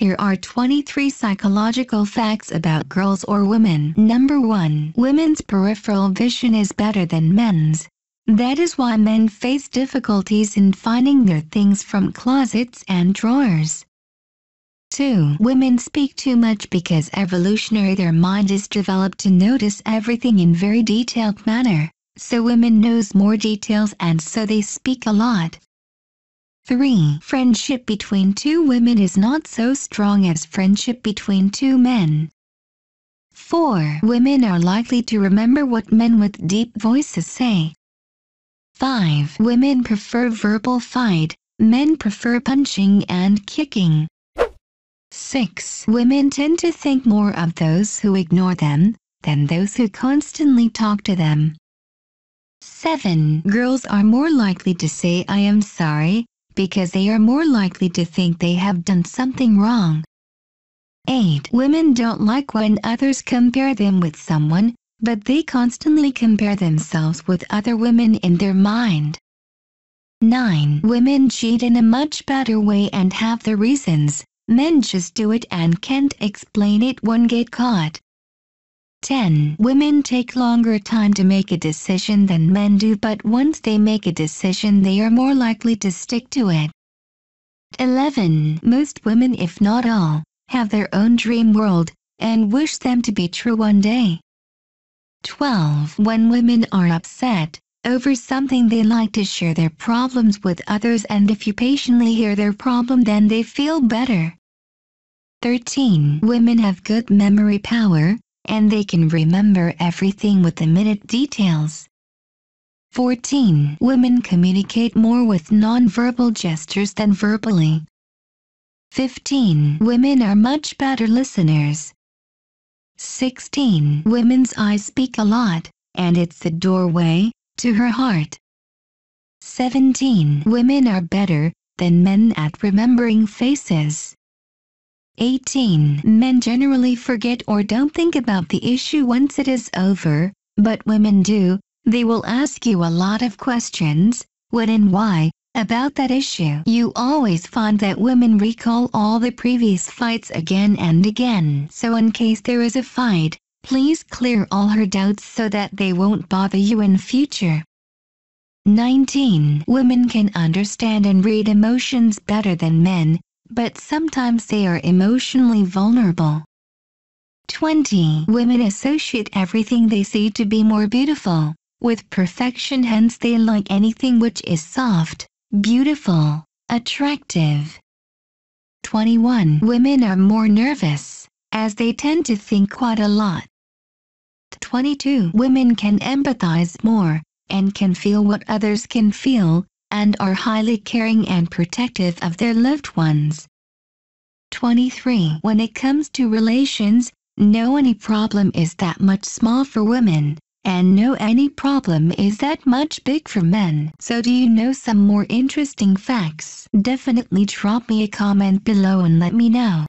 Here are 23 psychological facts about girls or women. Number 1. Women's peripheral vision is better than men's. That is why men face difficulties in finding their things from closets and drawers. 2. Women speak too much because evolutionary their mind is developed to notice everything in very detailed manner. So women knows more details and so they speak a lot. 3. Friendship between two women is not so strong as friendship between two men. 4. Women are likely to remember what men with deep voices say. 5. Women prefer verbal fight, men prefer punching and kicking. 6. Women tend to think more of those who ignore them than those who constantly talk to them. 7. Girls are more likely to say I am sorry because they are more likely to think they have done something wrong. 8. Women don't like when others compare them with someone, but they constantly compare themselves with other women in their mind. 9. Women cheat in a much better way and have their reasons. Men just do it and can't explain it when get caught. 10. Women take longer time to make a decision than men do but once they make a decision they are more likely to stick to it. 11. Most women if not all, have their own dream world, and wish them to be true one day. 12. When women are upset over something they like to share their problems with others and if you patiently hear their problem then they feel better. 13. Women have good memory power, and they can remember everything with the minute details. 14. Women communicate more with nonverbal gestures than verbally. 15. Women are much better listeners. 16. Women's eyes speak a lot, and it's the doorway to her heart. 17. Women are better than men at remembering faces. 18. Men generally forget or don't think about the issue once it is over, but women do. They will ask you a lot of questions, what and why, about that issue. You always find that women recall all the previous fights again and again. So in case there is a fight, please clear all her doubts so that they won't bother you in future. 19. Women can understand and read emotions better than men, but sometimes they are emotionally vulnerable. 20. Women associate everything they see to be more beautiful with perfection, hence, they like anything which is soft, beautiful, attractive. 21. Women are more nervous, as they tend to think quite a lot. 22. Women can empathize more and can feel what others can feel, and are highly caring and protective of their loved ones. 23. When it comes to relations, no any problem is that much small for women, and no any problem is that much big for men. So do you know some more interesting facts? Definitely drop me a comment below and let me know.